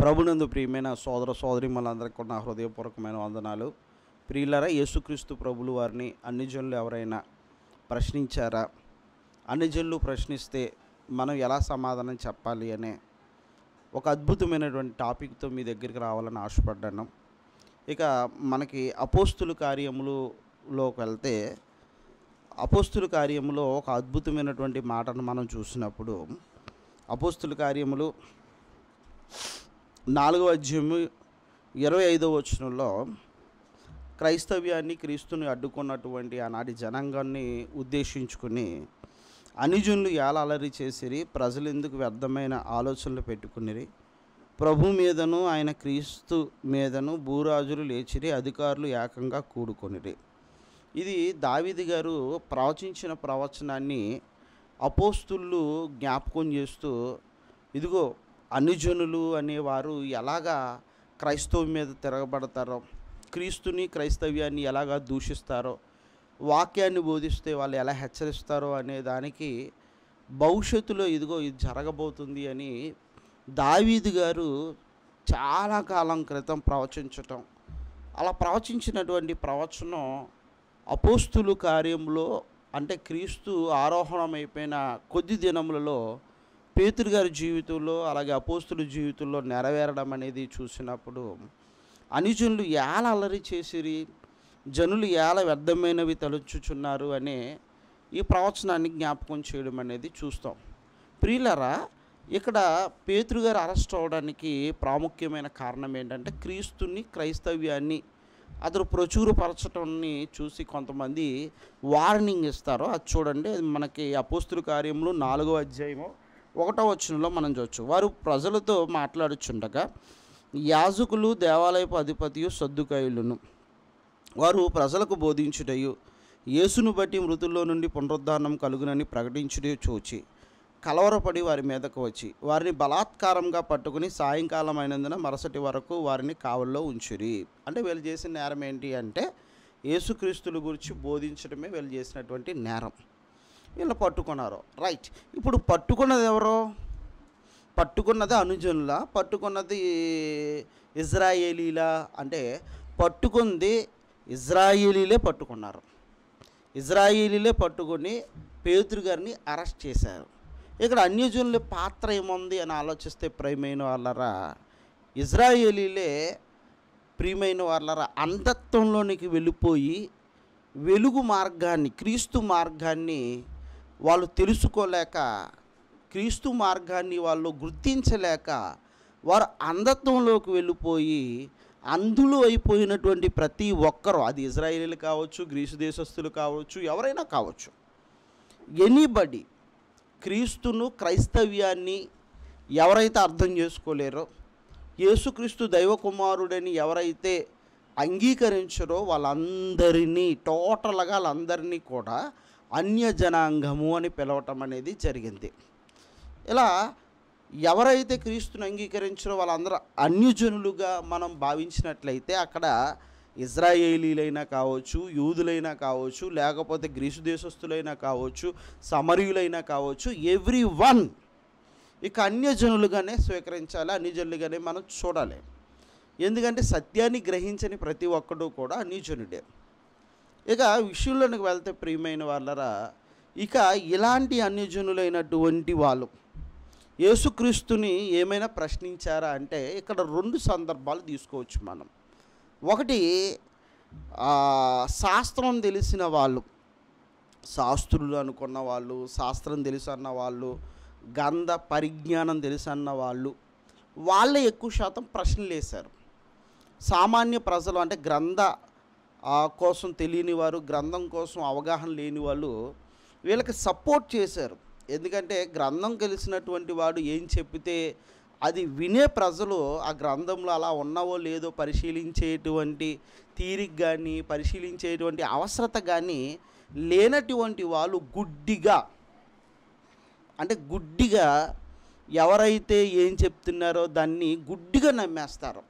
ప్రభునందు ప్రియమైన సోదర సోదరి మనందరికీ ఉన్న హృదయపూర్వకమైన వందనాలు ప్రియులరా యేసుక్రీస్తు ప్రభులు వారిని అన్ని జనులు ఎవరైనా ప్రశ్నించారా అన్ని జనులు ప్రశ్నిస్తే మనం ఎలా సమాధానం చెప్పాలి అనే ఒక అద్భుతమైనటువంటి టాపిక్తో మీ దగ్గరికి రావాలని ఆశపడ్డాను ఇక మనకి అపోస్తుల కార్యములోకి వెళ్తే అపోస్తుల కార్యములో ఒక అద్భుతమైనటువంటి మాటను మనం చూసినప్పుడు అపోస్తుల కార్యములు నాలుగవ అధ్యాయము ఇరవై ఐదవ వచనంలో క్రైస్తవ్యాన్ని క్రీస్తుని అడ్డుకున్నటువంటి ఆనాటి జనాంగాన్ని ఉద్దేశించుకుని అనిజునులు ఏలాలరి చేసిరి ప్రజలు ఎందుకు వ్యర్థమైన ఆలోచనలు పెట్టుకునిరి ప్రభు మీదను ఆయన క్రీస్తు మీదను భూరాజులు లేచిరి అధికారులు ఏకంగా కూడుకునిరి ఇది దావిది గారు ప్రవచించిన ప్రవచనాన్ని అపోస్తుళ్ళు జ్ఞాపకం చేస్తూ ఇదిగో అనుజనులు అనేవారు ఎలాగా క్రైస్తవం మీద తిరగబడతారో క్రీస్తుని క్రైస్తవ్యాన్ని ఎలాగా దూషిస్తారో వాక్యాన్ని బోధిస్తే వాళ్ళు ఎలా హెచ్చరిస్తారో అనే దానికి భవిష్యత్తులో ఇదిగో ఇది జరగబోతుంది అని దావీదు గారు చాలా కాలం క్రితం ప్రవచించటం అలా ప్రవచించినటువంటి ప్రవచనం అపోస్తులు కార్యంలో అంటే క్రీస్తు ఆరోహణమైపోయిన కొద్ది దినములలో పేతురు గారి జీవితంలో అలాగే అపోస్తుల జీవితంలో నెరవేరడం అనేది చూసినప్పుడు అనుజనులు ఎలా అల్లరి చేసిరి జనులు ఎలా వ్యర్థమైనవి తలుచుచున్నారు అనే ఈ ప్రవచనాన్ని జ్ఞాపకం చేయడం అనేది చూస్తాం ప్రియులరా ఇక్కడ పేతృగారు అరెస్ట్ అవడానికి ప్రాముఖ్యమైన కారణం ఏంటంటే క్రీస్తుని క్రైస్తవ్యాన్ని అతను ప్రచురపరచడాన్ని చూసి కొంతమంది వార్నింగ్ ఇస్తారు అది చూడండి మనకి అపోస్తుల కార్యంలో నాలుగో అధ్యాయము ఒకటో వచనంలో మనం చూడవచ్చు వారు ప్రజలతో మాట్లాడుచుండగా యాజకులు దేవాలయపు అధిపతియు సర్దుకాయులను వారు ప్రజలకు బోధించుటయు యేసును బట్టి మృతుల్లో నుండి పునరుద్ధారణం కలుగునని ప్రకటించుట చూచి కలవరపడి వారి మీదకు వచ్చి వారిని బలాత్కారంగా పట్టుకుని సాయంకాలం అయినందున మరుసటి వరకు వారిని కావల్లో ఉంచురి అంటే వీళ్ళు చేసిన నేరం ఏంటి అంటే యేసుక్రీస్తుల గురించి బోధించడమే వీళ్ళు చేసినటువంటి నేరం వీళ్ళు పట్టుకున్నారు రైట్ ఇప్పుడు పట్టుకున్నది ఎవరు పట్టుకున్నది అనుజనుల పట్టుకున్నది ఇజ్రాయేలీలా అంటే పట్టుకుంది ఇజ్రాయేలీలే పట్టుకున్నారు ఇజ్రాయేలీలే పట్టుకుని పేతురు గారిని అరెస్ట్ చేశారు ఇక్కడ అన్యజనుల పాత్ర ఏముంది అని ఆలోచిస్తే ప్రియమైన వాళ్ళరా ఇజ్రాయేలీలే ప్రియమైన వాళ్ళరా అంధత్వంలోనికి వెళ్ళిపోయి వెలుగు మార్గాన్ని క్రీస్తు మార్గాన్ని వాళ్ళు తెలుసుకోలేక క్రీస్తు మార్గాన్ని వాళ్ళు గుర్తించలేక వారు అంధత్వంలోకి వెళ్ళిపోయి అంధులు అయిపోయినటువంటి ప్రతి ఒక్కరూ అది ఇజ్రాయేలీలు కావచ్చు గ్రీసు దేశస్తులు కావచ్చు ఎవరైనా కావచ్చు ఎనీబడి క్రీస్తును క్రైస్తవ్యాన్ని ఎవరైతే అర్థం చేసుకోలేరో యేసుక్రీస్తు దైవకుమారుడని ఎవరైతే అంగీకరించరో వాళ్ళందరినీ టోటల్గా వాళ్ళందరినీ కూడా అన్యజనాంగము అని పిలవటం అనేది జరిగింది ఇలా ఎవరైతే క్రీస్తుని అంగీకరించారో వాళ్ళందరూ అన్యజనులుగా మనం భావించినట్లయితే అక్కడ ఇజ్రాయేలీలైనా కావచ్చు యూదులైనా కావచ్చు లేకపోతే గ్రీసు దేశస్తులైనా కావచ్చు సమరీయులైనా కావచ్చు ఎవ్రీ వన్ ఇక అన్యజనులుగానే స్వీకరించాలి అన్యజనులుగానే మనం చూడాలి ఎందుకంటే సత్యాన్ని గ్రహించని ప్రతి ఒక్కడు కూడా అన్యజనుడే ఇక విషయంలోనికి వెళ్తే ప్రియమైన వాళ్ళరా ఇక ఇలాంటి అన్యజనులైనటువంటి వాళ్ళు యేసుక్రీస్తుని ఏమైనా ప్రశ్నించారా అంటే ఇక్కడ రెండు సందర్భాలు తీసుకోవచ్చు మనం ఒకటి శాస్త్రం తెలిసిన వాళ్ళు శాస్త్రులు అనుకున్న వాళ్ళు శాస్త్రం తెలుసు అన్న వాళ్ళు గంధ పరిజ్ఞానం తెలుసు అన్న వాళ్ళు వాళ్ళే ఎక్కువ శాతం ప్రశ్నలు వేశారు సామాన్య ప్రజలు అంటే గ్రంథ ఆ కోసం తెలియని వారు గ్రంథం కోసం అవగాహన లేని వాళ్ళు వీళ్ళకి సపోర్ట్ చేశారు ఎందుకంటే గ్రంథం కలిసినటువంటి వాడు ఏం చెప్పితే అది వినే ప్రజలు ఆ గ్రంథంలో అలా ఉన్నావో లేదో పరిశీలించేటువంటి తీరిక్ కానీ పరిశీలించేటువంటి అవసరత కానీ లేనటువంటి వాళ్ళు గుడ్డిగా అంటే గుడ్డిగా ఎవరైతే ఏం చెప్తున్నారో దాన్ని గుడ్డిగా నమ్మేస్తారు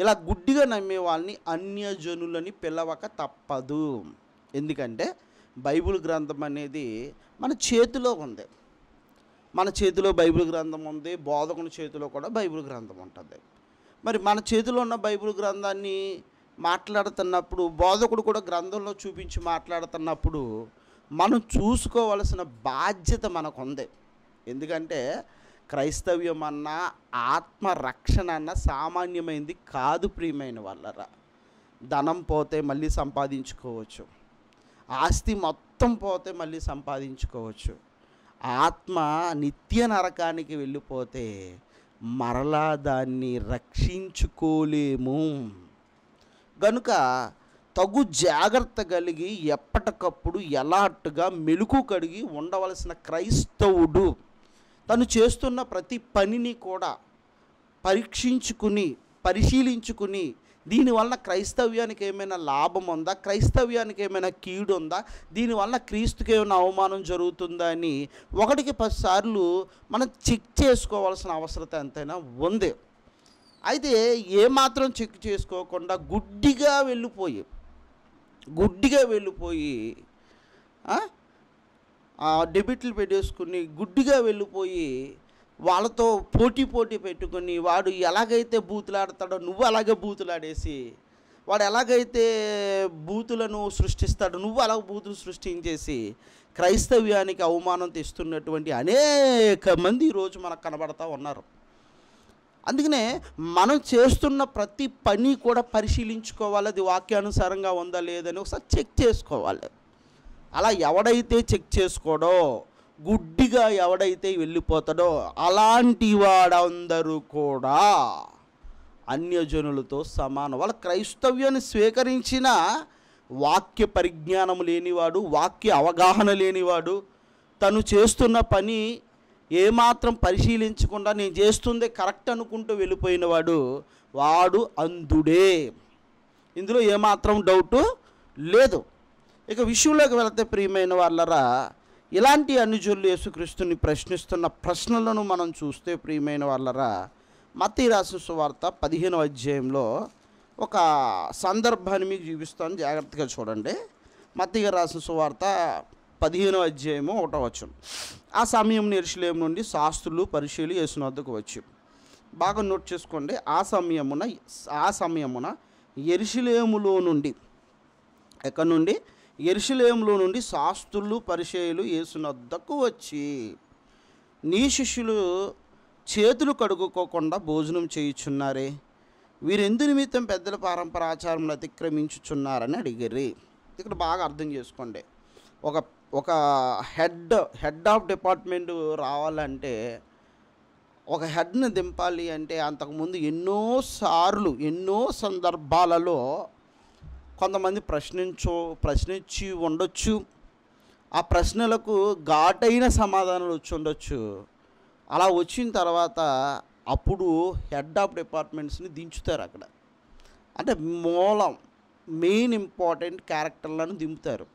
ఇలా గుడ్డిగా నమ్మే వాళ్ళని అన్యజనులని పిలవక తప్పదు ఎందుకంటే బైబిల్ గ్రంథం అనేది మన చేతిలో ఉంది మన చేతిలో బైబిల్ గ్రంథం ఉంది బోధకుని చేతిలో కూడా బైబిల్ గ్రంథం ఉంటుంది మరి మన చేతిలో ఉన్న బైబిల్ గ్రంథాన్ని మాట్లాడుతున్నప్పుడు బోధకుడు కూడా గ్రంథంలో చూపించి మాట్లాడుతున్నప్పుడు మనం చూసుకోవలసిన బాధ్యత మనకు ఉంది ఎందుకంటే క్రైస్తవ్యం అన్న ఆత్మరక్షణ అన్న సామాన్యమైంది కాదు ప్రియమైన వాళ్ళరా ధనం పోతే మళ్ళీ సంపాదించుకోవచ్చు ఆస్తి మొత్తం పోతే మళ్ళీ సంపాదించుకోవచ్చు ఆత్మ నిత్య నరకానికి వెళ్ళిపోతే మరలా దాన్ని రక్షించుకోలేము గనుక తగు జాగ్రత్త కలిగి ఎప్పటికప్పుడు ఎలాట్టుగా మెలుకు కడిగి ఉండవలసిన క్రైస్తవుడు తను చేస్తున్న ప్రతి పనిని కూడా పరీక్షించుకుని పరిశీలించుకుని దీనివల్ల క్రైస్తవ్యానికి ఏమైనా లాభం ఉందా క్రైస్తవ్యానికి ఏమైనా కీడు ఉందా దీనివల్ల క్రీస్తుకి ఏమైనా అవమానం జరుగుతుందా అని ఒకటికి పదిసార్లు మనం చెక్ చేసుకోవాల్సిన అవసరత ఎంతైనా ఉంది అయితే ఏమాత్రం చెక్ చేసుకోకుండా గుడ్డిగా వెళ్ళిపోయి గుడ్డిగా వెళ్ళిపోయి డెబిట్లు పెట్టేసుకుని గుడ్డిగా వెళ్ళిపోయి వాళ్ళతో పోటీ పోటీ పెట్టుకొని వాడు ఎలాగైతే బూతులాడతాడో నువ్వు అలాగే బూతులాడేసి వాడు ఎలాగైతే బూతులను సృష్టిస్తాడో నువ్వు అలా బూతులు సృష్టించేసి క్రైస్తవ్యానికి అవమానం తెస్తున్నటువంటి అనేక మంది ఈరోజు మనకు కనబడతా ఉన్నారు అందుకనే మనం చేస్తున్న ప్రతి పని కూడా పరిశీలించుకోవాలి అది వాక్యానుసారంగా ఉందా లేదని ఒకసారి చెక్ చేసుకోవాలి అలా ఎవడైతే చెక్ చేసుకోడో గుడ్డిగా ఎవడైతే వెళ్ళిపోతాడో అలాంటి వాడందరూ కూడా అన్యజనులతో సమానం వాళ్ళ క్రైస్తవ్యాన్ని స్వీకరించిన వాక్య పరిజ్ఞానం లేనివాడు వాక్య అవగాహన లేనివాడు తను చేస్తున్న పని ఏమాత్రం పరిశీలించకుండా నేను చేస్తుందే కరెక్ట్ అనుకుంటూ వెళ్ళిపోయినవాడు వాడు అందుడే ఇందులో ఏమాత్రం డౌటు లేదు ఇక విషయంలోకి వెళితే ప్రియమైన వాళ్ళరా ఇలాంటి అనుజులు యేసుక్రీస్తుని ప్రశ్నిస్తున్న ప్రశ్నలను మనం చూస్తే ప్రియమైన వాళ్ళరా మత్తి రాసిన సువార్త పదిహేను అధ్యాయంలో ఒక సందర్భాన్ని మీకు చూపిస్తాను జాగ్రత్తగా చూడండి మత్తిగా రాసిన సువార్త పదిహేనవ అధ్యాయము ఒకటో వచ్చు ఆ సమయం నిర్శలేం నుండి శాస్త్రులు పరిశీలి యేసుని వద్దకు వచ్చి బాగా నోట్ చేసుకోండి ఆ సమయమున ఆ సమయమున ఎరిశిలేములో నుండి ఎక్కడి నుండి ఎరుషులేంలో నుండి శాస్త్రులు పరిచయులు యేసునద్దకు వచ్చి నీ శిష్యులు చేతులు కడుగుకోకుండా భోజనం చేయుచున్నారే వీరెందు నిమిత్తం పెద్దల పారంపర ఆచారంలో అతిక్రమించుచున్నారని అడిగరి ఇక్కడ బాగా అర్థం చేసుకోండి ఒక ఒక హెడ్ హెడ్ ఆఫ్ డిపార్ట్మెంట్ రావాలంటే ఒక హెడ్ని దింపాలి అంటే అంతకుముందు ఎన్నో సార్లు ఎన్నో సందర్భాలలో కొంతమంది ప్రశ్నించో ప్రశ్నించి ఉండొచ్చు ఆ ప్రశ్నలకు ఘాటైన సమాధానాలు వచ్చి ఉండొచ్చు అలా వచ్చిన తర్వాత అప్పుడు హెడ్ ఆఫ్ డిపార్ట్మెంట్స్ని దించుతారు అక్కడ అంటే మూలం మెయిన్ ఇంపార్టెంట్ క్యారెక్టర్లను దింపుతారు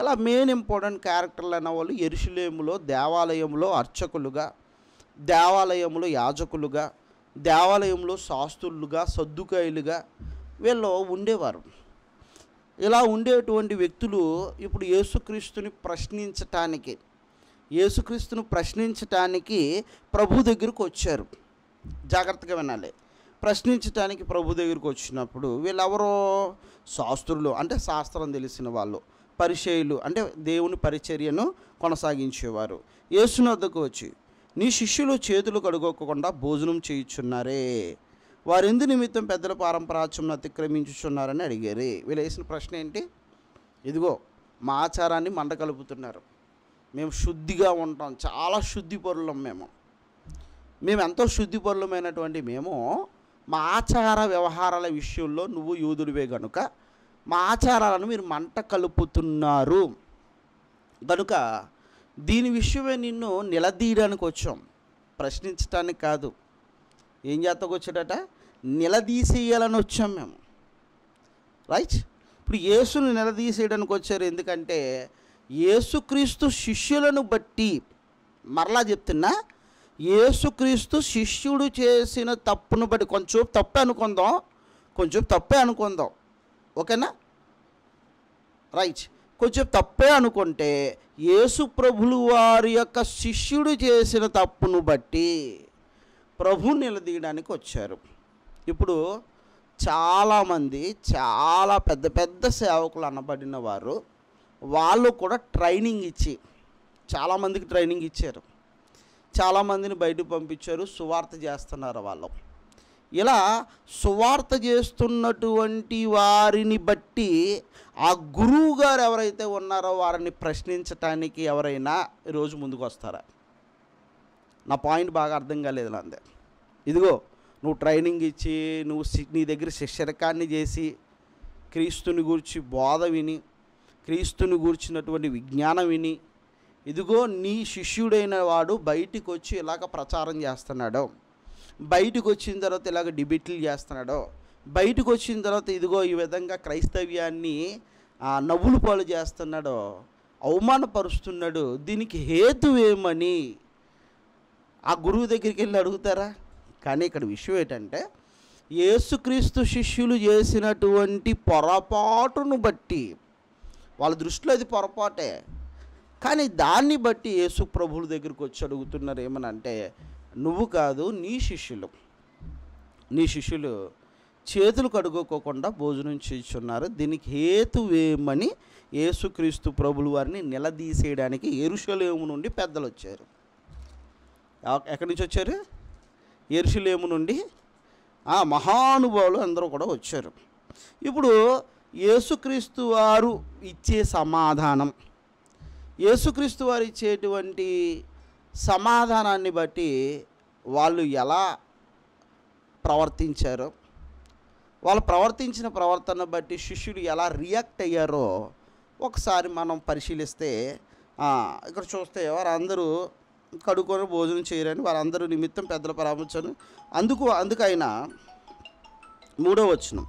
ఇలా మెయిన్ ఇంపార్టెంట్ క్యారెక్టర్లు అయిన వాళ్ళు ఎరుశులేములో దేవాలయంలో అర్చకులుగా దేవాలయంలో యాజకులుగా దేవాలయంలో శాస్త్రులుగా సర్దుకాయలుగా వీళ్ళు ఉండేవారు ఇలా ఉండేటువంటి వ్యక్తులు ఇప్పుడు యేసుక్రీస్తుని ప్రశ్నించటానికి యేసుక్రీస్తును ప్రశ్నించటానికి ప్రభు దగ్గరకు వచ్చారు జాగ్రత్తగా వినాలి ప్రశ్నించటానికి ప్రభు దగ్గరికి వచ్చినప్పుడు వీళ్ళెవరో శాస్త్రులు అంటే శాస్త్రం తెలిసిన వాళ్ళు పరిచయులు అంటే దేవుని పరిచర్యను కొనసాగించేవారు యేసునద్దకు వచ్చి నీ శిష్యులు చేతులు కడుగొక్కకుండా భోజనం చేయుచున్నారే వారెందు నిమిత్తం పెద్దల పారంపరాచ్యంను అతిక్రమించుచున్నారని అడిగారు వీళ్ళు వేసిన ప్రశ్న ఏంటి ఇదిగో మా ఆచారాన్ని మంట కలుపుతున్నారు మేము శుద్ధిగా ఉంటాం చాలా శుద్ధి పరులం మేము మేము ఎంతో శుద్ధి పరులమైనటువంటి మేము మా ఆచార వ్యవహారాల విషయంలో నువ్వు యూదుడివే గనుక మా ఆచారాలను మీరు మంట కలుపుతున్నారు గనుక దీని విషయమే నిన్ను నిలదీయడానికి వచ్చాం ప్రశ్నించడానికి కాదు ఏం జాతకు వచ్చాడట నిలదీసేయాలని వచ్చాం మేము రైట్ ఇప్పుడు యేసును నిలదీసేయడానికి వచ్చారు ఎందుకంటే యేసుక్రీస్తు శిష్యులను బట్టి మరలా చెప్తున్నా యేసుక్రీస్తు శిష్యుడు చేసిన తప్పును బట్టి కొంచెం తప్పే అనుకుందాం కొంచెం తప్పే అనుకుందాం ఓకేనా రైట్ కొంచెం తప్పే అనుకుంటే యేసు ప్రభులు వారి యొక్క శిష్యుడు చేసిన తప్పును బట్టి ప్రభు నిలదీయడానికి వచ్చారు ఇప్పుడు చాలామంది చాలా పెద్ద పెద్ద సేవకులు అనబడిన వారు వాళ్ళు కూడా ట్రైనింగ్ ఇచ్చి చాలామందికి ట్రైనింగ్ ఇచ్చారు చాలామందిని బయటకు పంపించారు సువార్త చేస్తున్నారు వాళ్ళు ఇలా సువార్త చేస్తున్నటువంటి వారిని బట్టి ఆ గురువు గారు ఎవరైతే ఉన్నారో వారిని ప్రశ్నించటానికి ఎవరైనా ఈరోజు ముందుకు వస్తారా నా పాయింట్ బాగా అర్థం కాలేదు అందే ఇదిగో నువ్వు ట్రైనింగ్ ఇచ్చి నువ్వు నీ దగ్గర శిక్షరకాన్ని చేసి క్రీస్తుని గురించి బోధ విని క్రీస్తుని గురించినటువంటి విజ్ఞానం విని ఇదిగో నీ శిష్యుడైన వాడు బయటికి వచ్చి ఇలాగ ప్రచారం చేస్తున్నాడు బయటకు వచ్చిన తర్వాత ఇలాగ డిబేట్లు చేస్తున్నాడు బయటకు వచ్చిన తర్వాత ఇదిగో ఈ విధంగా క్రైస్తవ్యాన్ని నవ్వులు పాలు చేస్తున్నాడు అవమానపరుస్తున్నాడు దీనికి హేతు ఏమని ఆ గురువు దగ్గరికి వెళ్ళి అడుగుతారా కానీ ఇక్కడ విషయం ఏంటంటే యేసుక్రీస్తు శిష్యులు చేసినటువంటి పొరపాటును బట్టి వాళ్ళ దృష్టిలో అది పొరపాటే కానీ దాన్ని బట్టి యేసు ప్రభుల దగ్గరికి వచ్చి అడుగుతున్నారు ఏమనంటే నువ్వు కాదు నీ శిష్యులు నీ శిష్యులు చేతులు కడుగోకోకుండా భోజనం చేస్తున్నారు దీనికి హేతువేమని యేసుక్రీస్తు ప్రభులు వారిని నిలదీసేయడానికి ఎరుషలేము నుండి పెద్దలు వచ్చారు ఎక్కడి నుంచి వచ్చారు ఎరుషులేము నుండి ఆ మహానుభావులు అందరూ కూడా వచ్చారు ఇప్పుడు యేసుక్రీస్తు వారు ఇచ్చే సమాధానం యేసుక్రీస్తు వారు ఇచ్చేటువంటి సమాధానాన్ని బట్టి వాళ్ళు ఎలా ప్రవర్తించారు వాళ్ళు ప్రవర్తించిన ప్రవర్తన బట్టి శిష్యులు ఎలా రియాక్ట్ అయ్యారో ఒకసారి మనం పరిశీలిస్తే ఇక్కడ చూస్తే వారందరూ కడుక్కొని భోజనం చేయరని వారందరూ నిమిత్తం పెద్దల పరామర్శను అందుకు అందుకైనా మూడో వచనం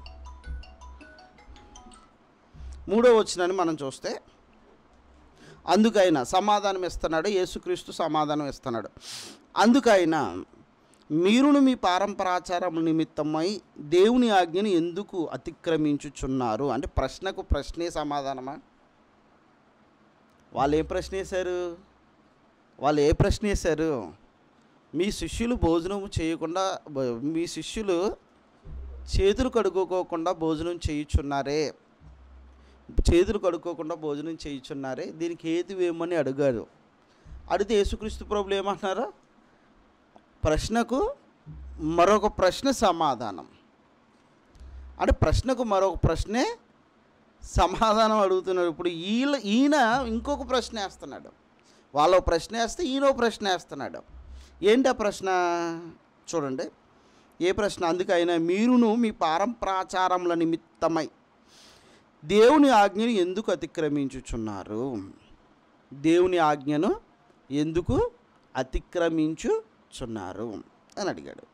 మూడో వచనాన్ని మనం చూస్తే అందుకైనా సమాధానం ఇస్తున్నాడు యేసుక్రీస్తు సమాధానం ఇస్తున్నాడు అందుకైనా మీరును మీ పారంపరాచారం నిమిత్తమై దేవుని ఆజ్ఞను ఎందుకు అతిక్రమించుచున్నారు అంటే ప్రశ్నకు ప్రశ్నే సమాధానమా వాళ్ళు ఏ ప్రశ్న వేశారు వాళ్ళు ఏ ప్రశ్న వేశారు మీ శిష్యులు భోజనం చేయకుండా మీ శిష్యులు చేతులు కడుక్కోకుండా భోజనం చేయుచున్నారే చేతులు కడుక్కోకుండా భోజనం చేయుచున్నారే దీనికి ఏది వేమని అడిగారు అడిగితే యేసుక్రీస్తు ప్రభులు ఏమంటున్నారు ప్రశ్నకు మరొక ప్రశ్న సమాధానం అంటే ప్రశ్నకు మరొక ప్రశ్నే సమాధానం అడుగుతున్నాడు ఇప్పుడు ఈయన ఈయన ఇంకొక ప్రశ్న వేస్తున్నాడు వాళ్ళు ప్రశ్న వేస్తే ఈయనో ప్రశ్న వేస్తున్నాడు ఏంటి ఆ ప్రశ్న చూడండి ఏ ప్రశ్న అందుకైనా మీరును మీ పారంప్రాచారముల నిమిత్తమై దేవుని ఆజ్ఞను ఎందుకు అతిక్రమించుచున్నారు దేవుని ఆజ్ఞను ఎందుకు అతిక్రమించుచున్నారు అని అడిగాడు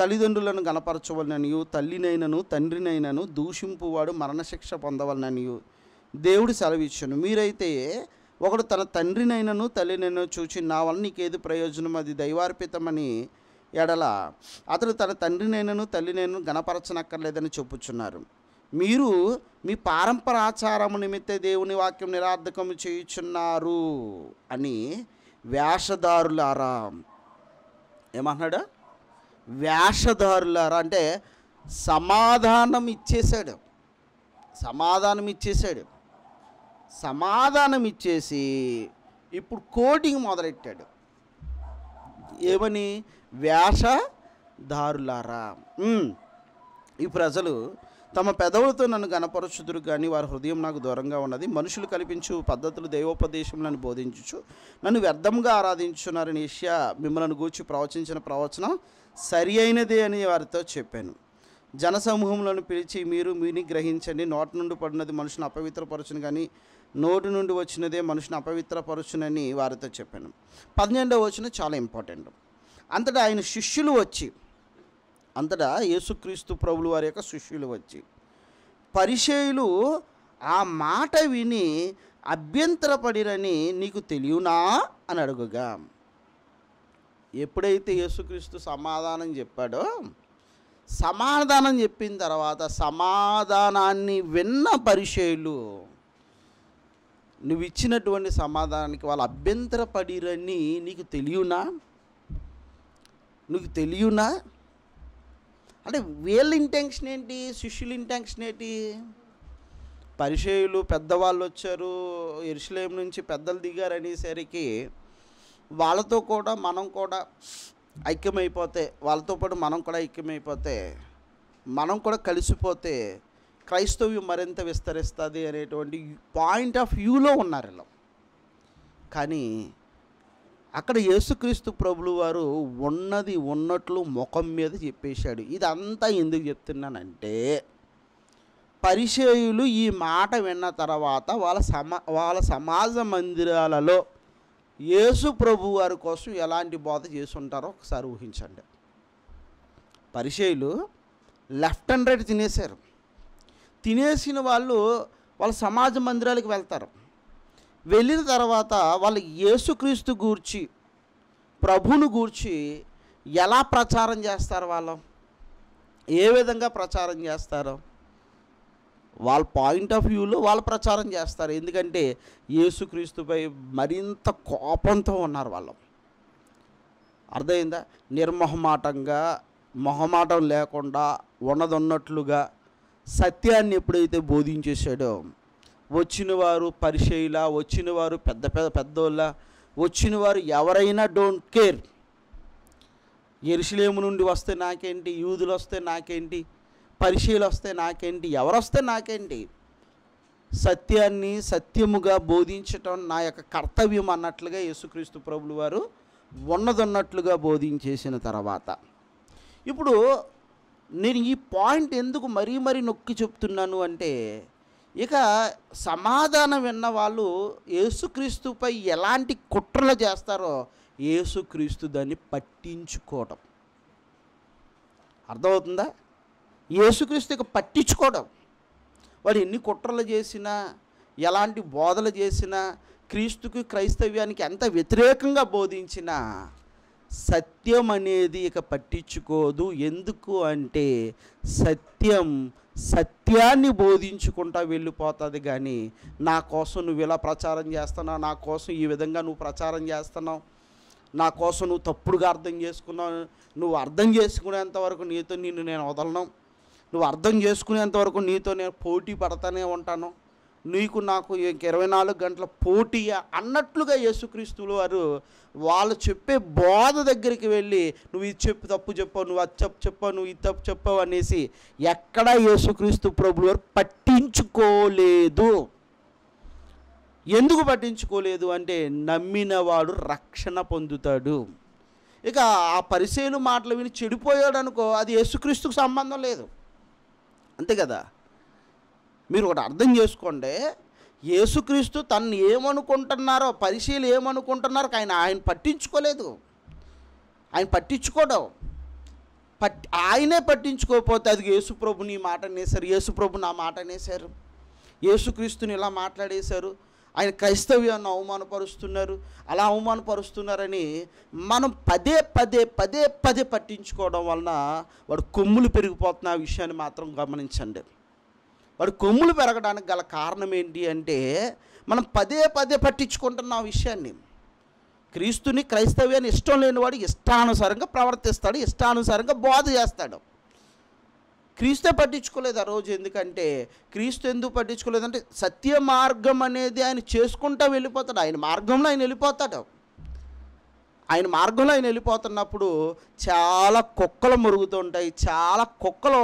తల్లిదండ్రులను గణపరచవలననియు తల్లినైనను తండ్రినైనను దూషింపువాడు మరణశిక్ష పొందవలననియు దేవుడు సెలవిచ్చును మీరైతే ఒకడు తన తండ్రినైనను తల్లినైనా చూచి నా వల్ల నీకేది ప్రయోజనం అది దైవార్పితమని ఎడల అతడు తన తండ్రినైనను తల్లినైనను గణపరచనక్కర్లేదని చెప్పుచున్నారు మీరు మీ పారంపరాచారము నిమిత్తే దేవుని వాక్యం నిరార్థకం చేయుచున్నారు అని వ్యాసదారులారా ఏమన్నాడు వ్యాసదారులారా అంటే సమాధానం ఇచ్చేశాడు సమాధానం ఇచ్చేశాడు సమాధానం ఇచ్చేసి ఇప్పుడు కోటింగ్ మొదలెట్టాడు ఏమని దారులారా ఈ ప్రజలు తమ పెదవులతో నన్ను గణపరచుదురు కానీ వారి హృదయం నాకు దూరంగా ఉన్నది మనుషులు కల్పించు పద్ధతులు దైవోపదేశములను బోధించు నన్ను వ్యర్థంగా ఆరాధించున్నారని ఏషియా మిమ్మల్ని గూర్చి ప్రవచించిన ప్రవచనం సరి అయినదే అని వారితో చెప్పాను జనసమూహంలోను పిలిచి మీరు మీని గ్రహించండి నోటి నుండి పడినది మనుషుని అపవిత్రపరచును కానీ నోటి నుండి వచ్చినదే మనుషుని అపవిత్రపరుచునని వారితో చెప్పాను పన్నెండవ వచ్చిన చాలా ఇంపార్టెంట్ అంతటా ఆయన శిష్యులు వచ్చి అంతటా యేసుక్రీస్తు ప్రభులు వారి యొక్క శిష్యులు వచ్చి పరిచయులు ఆ మాట విని అభ్యంతరపడిరని నీకు తెలియనా అని అడుగుగా ఎప్పుడైతే యేసుక్రీస్తు సమాధానం చెప్పాడో సమాధానం చెప్పిన తర్వాత సమాధానాన్ని విన్న పరిచయులు నువ్వు ఇచ్చినటువంటి సమాధానానికి వాళ్ళు అభ్యంతరపడిరని నీకు తెలియనా నీకు తెలియనా అంటే వీళ్ళ ఇంటెన్షన్ ఏంటి శిష్యుల ఇంటెన్షన్ ఏంటి పరిచయులు పెద్దవాళ్ళు వచ్చారు ఇరుషులేం నుంచి పెద్దలు దిగారు అనేసరికి వాళ్ళతో కూడా మనం కూడా ఐక్యమైపోతే వాళ్ళతో పాటు మనం కూడా ఐక్యమైపోతే మనం కూడా కలిసిపోతే క్రైస్తవ్యం మరింత విస్తరిస్తుంది అనేటువంటి పాయింట్ ఆఫ్ వ్యూలో ఉన్నారు ఇలా కానీ అక్కడ యేసుక్రీస్తు ప్రభులు వారు ఉన్నది ఉన్నట్లు ముఖం మీద చెప్పేశాడు ఇదంతా ఎందుకు చెప్తున్నానంటే పరిచేయులు ఈ మాట విన్న తర్వాత వాళ్ళ సమా వాళ్ళ సమాజ మందిరాలలో యేసు ప్రభు వారి కోసం ఎలాంటి బోధ చేసుంటారో ఒకసారి ఊహించండి పరిచయులు లెఫ్ట్ అండ్ రైట్ తినేశారు తినేసిన వాళ్ళు వాళ్ళ సమాజ మందిరాలకు వెళ్తారు వెళ్ళిన తర్వాత వాళ్ళు యేసుక్రీస్తు గూర్చి ప్రభును గూర్చి ఎలా ప్రచారం చేస్తారు వాళ్ళు ఏ విధంగా ప్రచారం చేస్తారు వాళ్ళ పాయింట్ ఆఫ్ వ్యూలో వాళ్ళు ప్రచారం చేస్తారు ఎందుకంటే యేసుక్రీస్తుపై మరింత కోపంతో ఉన్నారు వాళ్ళు అర్థమైందా నిర్మొహమాటంగా మొహమాటం లేకుండా ఉన్నదొన్నట్లుగా సత్యాన్ని ఎప్పుడైతే బోధించేశాడో వచ్చిన వారు పరిచయలా వచ్చిన వారు పెద్ద పెద్ద పెద్దోళ్ళ వచ్చిన వారు ఎవరైనా డోంట్ కేర్ ఎరుసలేము నుండి వస్తే నాకేంటి యూదులు వస్తే నాకేంటి పరిచయలు వస్తే నాకేంటి ఎవరొస్తే నాకేంటి సత్యాన్ని సత్యముగా బోధించటం నా యొక్క కర్తవ్యం అన్నట్లుగా యేసుక్రీస్తు ప్రభులు వారు ఉన్నదన్నట్లుగా బోధించేసిన తర్వాత ఇప్పుడు నేను ఈ పాయింట్ ఎందుకు మరీ మరీ నొక్కి చెప్తున్నాను అంటే ఇక సమాధానం విన్న వాళ్ళు ఏసుక్రీస్తుపై ఎలాంటి కుట్రలు చేస్తారో ఏసుక్రీస్తు దాన్ని పట్టించుకోవడం అర్థమవుతుందా ఏసుక్రీస్తు ఇక పట్టించుకోవడం వాళ్ళు ఎన్ని కుట్రలు చేసినా ఎలాంటి బోధలు చేసినా క్రీస్తుకి క్రైస్తవ్యానికి ఎంత వ్యతిరేకంగా బోధించినా సత్యం అనేది ఇక పట్టించుకోదు ఎందుకు అంటే సత్యం సత్యాన్ని బోధించుకుంటా వెళ్ళిపోతుంది కానీ నా కోసం నువ్వు ఇలా ప్రచారం చేస్తున్నావు నా కోసం ఈ విధంగా నువ్వు ప్రచారం చేస్తున్నావు నా కోసం నువ్వు తప్పుడుగా అర్థం చేసుకున్నావు నువ్వు అర్థం చేసుకునేంతవరకు నీతో నిన్ను నేను వదలను నువ్వు అర్థం చేసుకునేంతవరకు నీతో నేను పోటీ పడతానే ఉంటాను నీకు నాకు ఇంక ఇరవై నాలుగు గంటల పోటీ అన్నట్లుగా యేసుక్రీస్తులు వారు వాళ్ళు చెప్పే బోధ దగ్గరికి వెళ్ళి నువ్వు ఇది చెప్పు తప్పు చెప్పావు నువ్వు అది చెప్పు చెప్పావు నువ్వు ఇది తప్పు చెప్పావు అనేసి ఎక్కడా యేసుక్రీస్తు ప్రభులు వారు పట్టించుకోలేదు ఎందుకు పట్టించుకోలేదు అంటే నమ్మిన వాడు రక్షణ పొందుతాడు ఇక ఆ పరిశీలు మాటలు విని చెడిపోయాడు అనుకో అది యేసుక్రీస్తుకు సంబంధం లేదు అంతే కదా మీరు ఒకటి అర్థం చేసుకోండి యేసుక్రీస్తు తను ఏమనుకుంటున్నారో పరిశీలి ఏమనుకుంటున్నారో ఆయన ఆయన పట్టించుకోలేదు ఆయన పట్టించుకోవడం పట్టి ఆయనే పట్టించుకోకపోతే అది యేసుప్రభు నీ మాట అనేసారు యేసుప్రభు నా మాట అనేసారు యేసుక్రీస్తుని ఇలా మాట్లాడేశారు ఆయన క్రైస్తవ్యాన్ని అవమానపరుస్తున్నారు అలా అవమానపరుస్తున్నారని మనం పదే పదే పదే పదే పట్టించుకోవడం వలన వాడు కొమ్ములు పెరిగిపోతున్న విషయాన్ని మాత్రం గమనించండి వాడు కొమ్ములు పెరగడానికి గల కారణం ఏంటి అంటే మనం పదే పదే పట్టించుకుంటున్న ఆ విషయాన్ని క్రీస్తుని క్రైస్తవ్యాన్ని ఇష్టం లేనివాడు ఇష్టానుసారంగా ప్రవర్తిస్తాడు ఇష్టానుసారంగా బోధ చేస్తాడు క్రీస్తే పట్టించుకోలేదు ఆ రోజు ఎందుకంటే క్రీస్తు ఎందుకు పట్టించుకోలేదంటే సత్య మార్గం అనేది ఆయన చేసుకుంటూ వెళ్ళిపోతాడు ఆయన మార్గంలో ఆయన వెళ్ళిపోతాడు ఆయన మార్గంలో ఆయన వెళ్ళిపోతున్నప్పుడు చాలా కుక్కలు మురుగుతుంటాయి చాలా కుక్కలు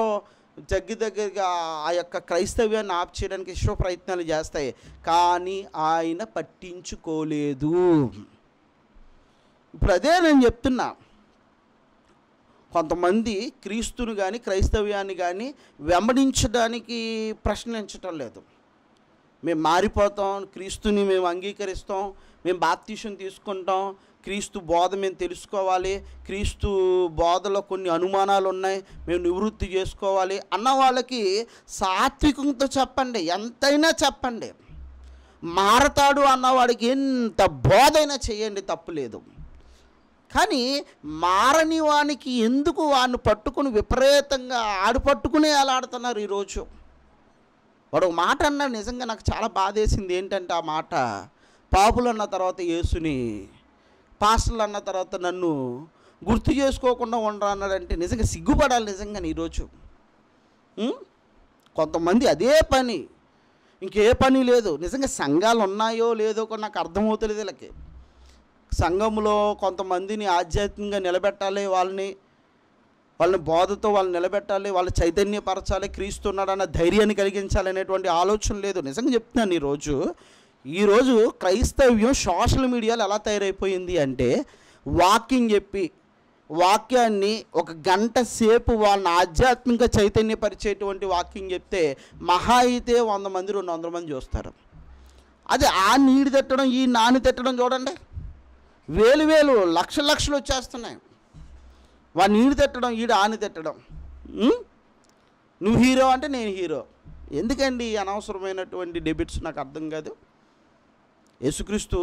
దగ్గర దగ్గరగా ఆ యొక్క క్రైస్తవ్యాన్ని ఆప్ చేయడానికి ఇష్ట ప్రయత్నాలు చేస్తాయి కానీ ఆయన పట్టించుకోలేదు ఇప్పుడు అదే నేను చెప్తున్నా కొంతమంది క్రీస్తును కానీ క్రైస్తవ్యాన్ని కానీ వెంబడించడానికి ప్రశ్నించటం లేదు మేము మారిపోతాం క్రీస్తుని మేము అంగీకరిస్తాం మేము బాప్తీషం తీసుకుంటాం క్రీస్తు బోధ మేము తెలుసుకోవాలి క్రీస్తు బోధలో కొన్ని అనుమానాలు ఉన్నాయి మేము నివృత్తి చేసుకోవాలి అన్న వాళ్ళకి సాత్వికంతో చెప్పండి ఎంతైనా చెప్పండి మారతాడు అన్నవాడికి ఎంత బోధైనా చేయండి తప్పులేదు కానీ మారని వానికి ఎందుకు వాడిని పట్టుకుని విపరీతంగా ఆడు పట్టుకునే ఆడుతున్నారు ఈరోజు వాడు ఒక మాట అన్నాడు నిజంగా నాకు చాలా బాధేసింది ఏంటంటే ఆ మాట పాపులు అన్న తర్వాత యేసుని పాస్టర్లు అన్న తర్వాత నన్ను గుర్తు చేసుకోకుండా ఉండరా అన్నాడంటే నిజంగా సిగ్గుపడాలి నిజంగా ఈరోజు కొంతమంది అదే పని ఇంకే పని లేదు నిజంగా సంఘాలు ఉన్నాయో లేదో కూడా నాకు అర్థమవుతలేదు వీళ్ళకి సంఘంలో కొంతమందిని ఆధ్యాత్మికంగా నిలబెట్టాలి వాళ్ళని వాళ్ళని బోధతో వాళ్ళని నిలబెట్టాలి వాళ్ళ చైతన్యపరచాలి క్రీస్తున్నాడన్న ధైర్యాన్ని కలిగించాలి అనేటువంటి ఆలోచన లేదు నిజంగా చెప్తున్నాను ఈరోజు ఈరోజు క్రైస్తవ్యం సోషల్ మీడియాలో ఎలా తయారైపోయింది అంటే వాకింగ్ చెప్పి వాక్యాన్ని ఒక గంట సేపు వాళ్ళని ఆధ్యాత్మిక చైతన్యపరిచేటువంటి వాక్యం చెప్తే మహా అయితే వంద మంది రెండు వందల మంది చూస్తారు అది ఆ నీడి తట్టడం ఈ నాని తట్టడం చూడండి వేలు వేలు లక్షల లక్షలు వచ్చేస్తున్నాయి వాడు నీడి తట్టడం ఈడు ఆని తట్టడం నువ్వు హీరో అంటే నేను హీరో ఎందుకండి అనవసరమైనటువంటి డెబిట్స్ నాకు అర్థం కాదు యేసుక్రీస్తు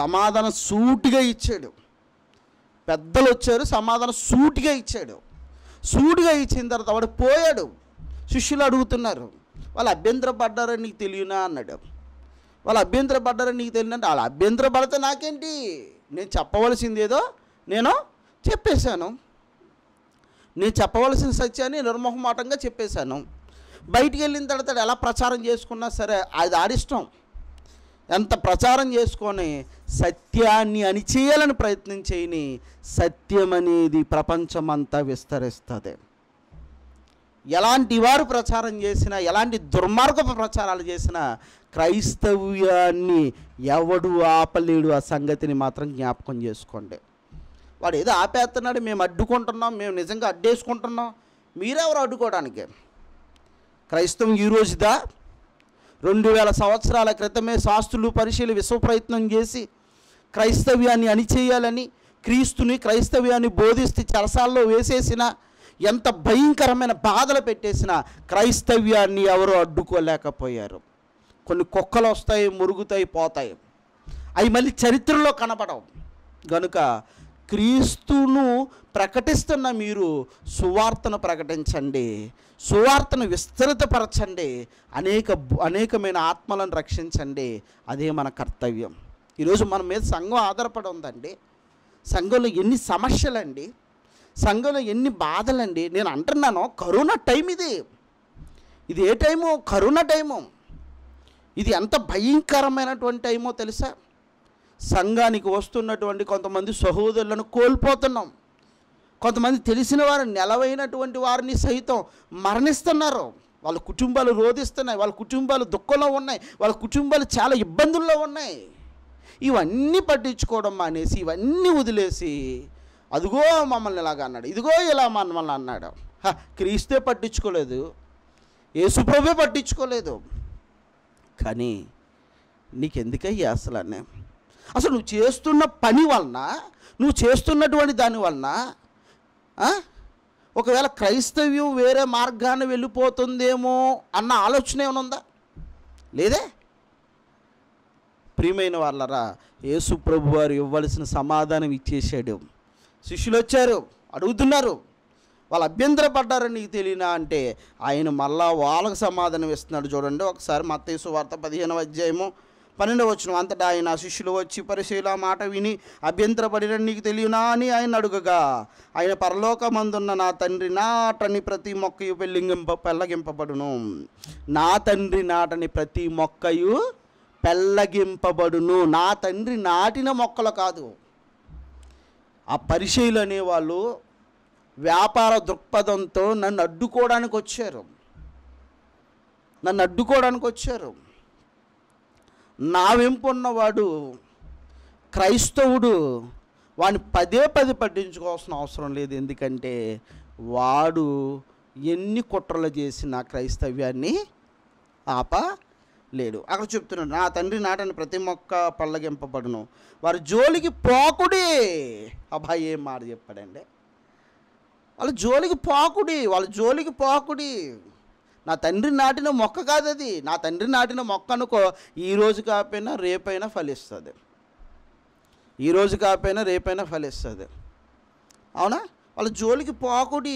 సమాధానం సూటిగా ఇచ్చాడు పెద్దలు వచ్చారు సమాధానం సూటిగా ఇచ్చాడు సూటిగా ఇచ్చిన తర్వాత వాడు పోయాడు శిష్యులు అడుగుతున్నారు వాళ్ళు పడ్డారని నీకు తెలియనా అన్నాడు వాళ్ళు పడ్డారని నీకు తెలియనంటే వాళ్ళు పడితే నాకేంటి నేను చెప్పవలసింది ఏదో నేను చెప్పేశాను నేను చెప్పవలసిన సత్యాన్ని నిర్మోహమాటంగా చెప్పేశాను బయటికి వెళ్ళిన తర్వాత ఎలా ప్రచారం చేసుకున్నా సరే అది ఆడిష్టం ఎంత ప్రచారం చేసుకొని సత్యాన్ని అణిచేయాలని ప్రయత్నం చేయని సత్యం అనేది ప్రపంచమంతా విస్తరిస్తుంది ఎలాంటి వారు ప్రచారం చేసినా ఎలాంటి దుర్మార్గ ప్రచారాలు చేసినా క్రైస్తవ్యాన్ని ఎవడు ఆపలేడు ఆ సంగతిని మాత్రం జ్ఞాపకం చేసుకోండి వాడు ఏదో ఆపేస్తున్నాడు మేము అడ్డుకుంటున్నాం మేము నిజంగా అడ్డేసుకుంటున్నాం మీరెవరు అడ్డుకోవడానికి క్రైస్తవం ఈరోజుదా రెండు వేల సంవత్సరాల క్రితమే శాస్త్రులు పరిశీలి విశ్వప్రయత్నం చేసి క్రైస్తవ్యాన్ని అణిచేయాలని క్రీస్తుని క్రైస్తవ్యాన్ని బోధిస్తే చరసాల్లో వేసేసిన ఎంత భయంకరమైన బాధలు పెట్టేసిన క్రైస్తవ్యాన్ని ఎవరు అడ్డుకోలేకపోయారు కొన్ని కుక్కలు వస్తాయి మురుగుతాయి పోతాయి అవి మళ్ళీ చరిత్రలో కనపడవు కనుక క్రీస్తును ప్రకటిస్తున్న మీరు సువార్తను ప్రకటించండి సువార్తను విస్తృతపరచండి అనేక అనేకమైన ఆత్మలను రక్షించండి అదే మన కర్తవ్యం ఈరోజు మన మీద సంఘం ఆధారపడి ఉందండి సంఘంలో ఎన్ని సమస్యలండి సంఘంలో ఎన్ని బాధలండి నేను అంటున్నాను కరోనా టైం ఇది ఇది ఏ టైము కరోనా టైము ఇది ఎంత భయంకరమైనటువంటి టైమో తెలుసా సంఘానికి వస్తున్నటువంటి కొంతమంది సహోదరులను కోల్పోతున్నాం కొంతమంది తెలిసిన వారు నెలవైనటువంటి వారిని సహితం మరణిస్తున్నారు వాళ్ళ కుటుంబాలు రోధిస్తున్నాయి వాళ్ళ కుటుంబాలు దుఃఖంలో ఉన్నాయి వాళ్ళ కుటుంబాలు చాలా ఇబ్బందుల్లో ఉన్నాయి ఇవన్నీ పట్టించుకోవడం మానేసి ఇవన్నీ వదిలేసి అదిగో మమ్మల్ని ఇలాగ అన్నాడు ఇదిగో ఇలా మమ్మల్ని అన్నాడు క్రీస్తే పట్టించుకోలేదు యేసుప్రభే పట్టించుకోలేదు కానీ నీకెందుకయ్యా అసలు అన్నా అసలు నువ్వు చేస్తున్న పని వలన నువ్వు చేస్తున్నటువంటి దాని వలన ఒకవేళ క్రైస్తవ్యం వేరే మార్గాన్ని వెళ్ళిపోతుందేమో అన్న ఆలోచన ఏమనుందా లేదే ప్రియమైన వాళ్ళరా యేసు ప్రభు వారు ఇవ్వాల్సిన సమాధానం ఇచ్చేసాడు శిష్యులు వచ్చారు అడుగుతున్నారు వాళ్ళు అభ్యంతరపడ్డారని నీకు తెలియనా అంటే ఆయన మళ్ళా వాళ్ళకు సమాధానం ఇస్తున్నాడు చూడండి ఒకసారి మత్తేసు వార్త పదిహేనవ అధ్యాయము పన్నెండవ వచ్చిన అంతటా ఆయన శిష్యులు వచ్చి పరిశీల మాట విని అభ్యంతరపడిన నీకు తెలియనా అని ఆయన అడుగగా ఆయన పరలోకమందున్న నా తండ్రి నాటని ప్రతి మొక్కయు పెళ్ళింగింప పెళ్ళగింపబడును నా తండ్రి నాటని ప్రతి మొక్కయు పెళ్ళగింపబడును నా తండ్రి నాటిన మొక్కలు కాదు ఆ పరిశీలు అనేవాళ్ళు వ్యాపార దృక్పథంతో నన్ను అడ్డుకోవడానికి వచ్చారు నన్ను అడ్డుకోవడానికి వచ్చారు నా వెంపున్నవాడు క్రైస్తవుడు వాడిని పదే పది పట్టించుకోవాల్సిన అవసరం లేదు ఎందుకంటే వాడు ఎన్ని కుట్రలు చేసిన క్రైస్తవ్యాన్ని ఆప లేడు అక్కడ చెప్తున్నాడు నా తండ్రి నాటని ప్రతి మొక్క పళ్ళగింపబడును వారి జోలికి పోకుడి అబ్బాయి ఏం మాట చెప్పాడండి వాళ్ళ జోలికి పోకుడి వాళ్ళ జోలికి పోకుడి నా తండ్రి నాటిన మొక్క కాదు అది నా తండ్రి నాటిన మొక్క అనుకో ఈరోజు కాకపోయినా రేపైనా ఫలిస్తుంది ఈరోజు కాకపోయినా రేపైనా ఫలిస్తుంది అవునా వాళ్ళ జోలికి పోకుడి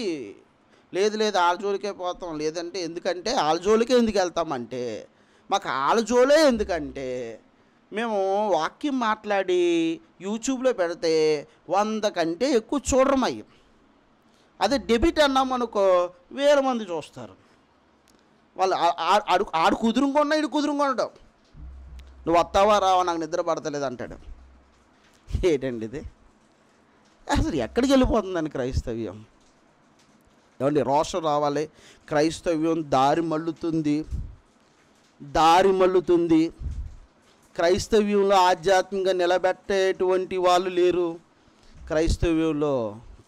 లేదు లేదు వాళ్ళ జోలికే పోతాం లేదంటే ఎందుకంటే వాళ్ళ జోలికే ఎందుకు వెళ్తామంటే మాకు వాళ్ళ జోలే ఎందుకంటే మేము వాక్యం మాట్లాడి యూట్యూబ్లో పెడితే వంద కంటే ఎక్కువ చూడడం అదే డెబిట్ అన్నామనుకో వేల మంది చూస్తారు వాళ్ళు ఆడు ఆడు కుదురుగా ఉన్నా ఇడు కుదురుగా ఉండటం నువ్వు వస్తావా రావా నాకు నిద్ర పడతలేదు అంటాడు ఏంటండి ఇది అసలు ఎక్కడికి వెళ్ళిపోతుందండి క్రైస్తవ్యం ఏమండి రోషం రావాలి క్రైస్తవ్యం దారి మళ్ళుతుంది దారి మళ్ళుతుంది క్రైస్తవ్యంలో ఆధ్యాత్మికంగా నిలబెట్టేటువంటి వాళ్ళు లేరు క్రైస్తవ్యంలో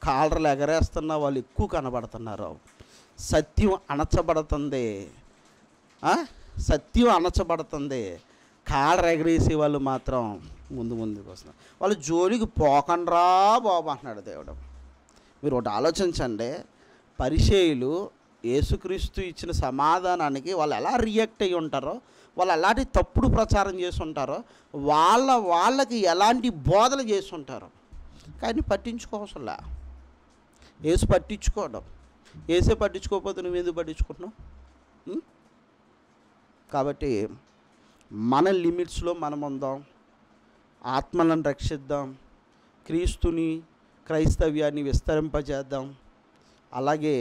కాలర్లు ఎగరేస్తున్న వాళ్ళు ఎక్కువ కనబడుతున్నారు సత్యం అణచబడుతుంది సత్యం అణచబడుతుంది కాళ్ళు ఎగరేసే వాళ్ళు మాత్రం ముందు ముందుకు వస్తున్నారు వాళ్ళు జోలికి పోకండ్రా బాబు అంటున్నాడు దేవుడు మీరు ఒకటి ఆలోచించండి పరిచయులు యేసుక్రీస్తు ఇచ్చిన సమాధానానికి వాళ్ళు ఎలా రియాక్ట్ అయ్యి ఉంటారో వాళ్ళు ఎలాంటి తప్పుడు ప్రచారం చేసి ఉంటారో వాళ్ళ వాళ్ళకి ఎలాంటి బోధలు చేసి ఉంటారు కానీ పట్టించుకోవసలా ఏసు పట్టించుకోవడం ఏసే పట్టించుకోకపోతే నువ్వు ఎందుకు పట్టించుకుంటున్నావు కాబట్టి మన లిమిట్స్లో మనం ఉందాం ఆత్మలను రక్షిద్దాం క్రీస్తుని క్రైస్తవ్యాన్ని విస్తరింపజేద్దాం అలాగే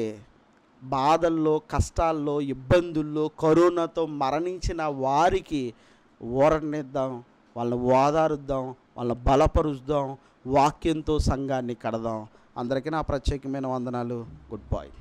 బాధల్లో కష్టాల్లో ఇబ్బందుల్లో కరోనాతో మరణించిన వారికి ఊరనిద్దాం వాళ్ళని ఓదారుద్దాం వాళ్ళ బలపరుద్దాం వాక్యంతో సంఘాన్ని కడదాం అందరికీ నా ప్రత్యేకమైన వందనాలు గుడ్ బాయ్